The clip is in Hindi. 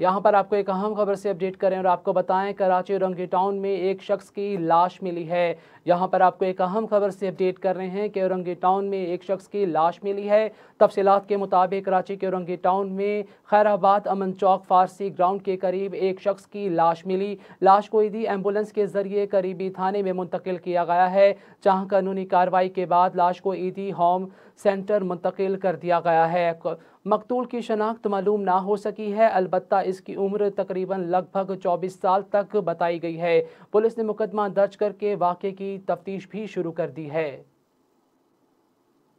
यहाँ पर आपको एक अहम खबर से अपडेट करें और आपको बताएं कराची और टाउन में एक शख्स की लाश मिली है यहाँ पर आपको एक अहम खबर से अपडेट कर रहे हैं कि औरंगी टाउन में एक शख्स की लाश मिली है तफसीत के मुताबिक कराची के औरंगी टाउन में खैराबाद अमन चौक फारसी ग्राउंड के करीब एक शख्स की लाश मिली लाश को ईदी एम्बुलेंस के जरिए करीबी थाने में मुंतकिल किया गया है जहाँ कानूनी कार्रवाई के बाद लाश को ईदी होम सेंटर मुंतकिल कर दिया गया है मकतूल की शनाख्त मालूम ना हो सकी है अलबत् इसकी उम्र तकरीबन लगभग 24 साल तक बताई गई है पुलिस ने मुकदमा दर्ज करके वाक़े की तफ्तीश भी शुरू कर दी है